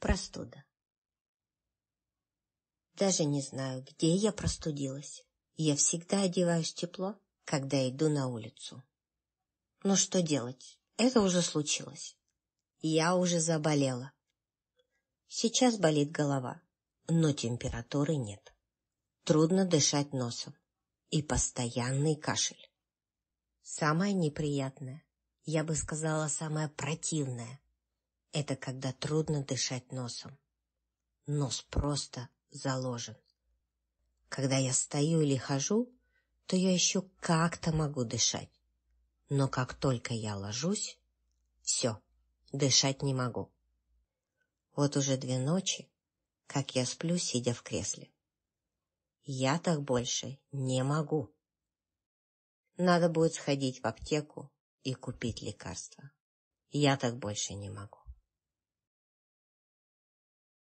Простуда. Даже не знаю, где я простудилась. Я всегда одеваюсь тепло, когда иду на улицу. Но что делать? Это уже случилось. Я уже заболела. Сейчас болит голова, но температуры нет. Трудно дышать носом и постоянный кашель. Самое неприятное, я бы сказала, самое противное это когда трудно дышать носом. Нос просто заложен. Когда я стою или хожу, то я еще как-то могу дышать. Но как только я ложусь, все, дышать не могу. Вот уже две ночи, как я сплю, сидя в кресле. Я так больше не могу. Надо будет сходить в аптеку и купить лекарства. Я так больше не могу.